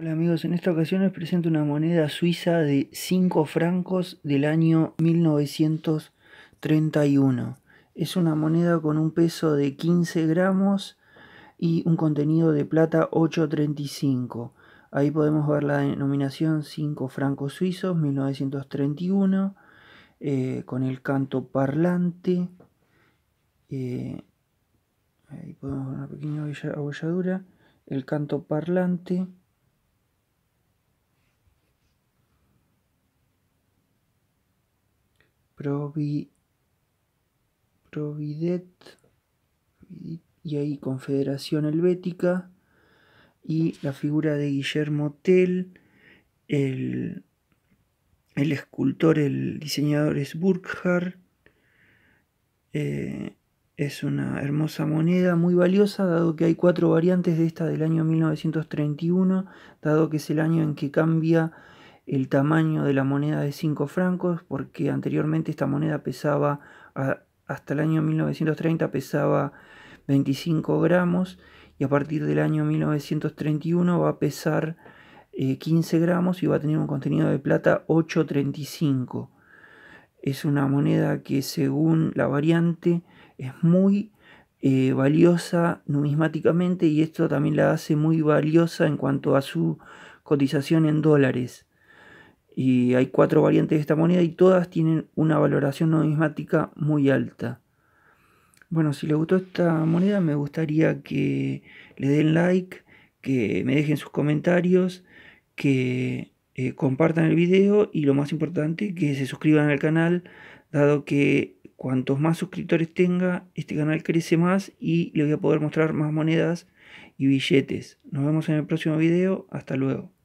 Hola amigos, en esta ocasión les presento una moneda suiza de 5 francos del año 1931. Es una moneda con un peso de 15 gramos y un contenido de plata 835. Ahí podemos ver la denominación 5 francos suizos 1931 eh, con el canto parlante. Eh, ahí podemos ver una pequeña abolladura. El canto parlante. Providet y ahí Confederación Helvética y la figura de Guillermo Tell, el, escultor, el diseñador es Burkhardt. Eh, es una hermosa moneda muy valiosa, dado que hay cuatro variantes de esta del año 1931, dado que es el año en que cambia el tamaño de la moneda de 5 francos porque anteriormente esta moneda pesaba, hasta el año 1930 pesaba 25 gramos y a partir del año 1931 va a pesar 15 eh, gramos y va a tener un contenido de plata 835. Es una moneda que según la variante es muy eh, valiosa numismáticamente y esto también la hace muy valiosa en cuanto a su cotización en dólares y hay cuatro variantes de esta moneda y todas tienen una valoración numismática muy alta. Bueno, si les gustó esta moneda me gustaría que le den like, que me dejen sus comentarios, que eh, compartan el video y lo más importante, que se suscriban al canal, dado que cuantos más suscriptores tenga, este canal crece más y le voy a poder mostrar más monedas y billetes. Nos vemos en el próximo video, hasta luego.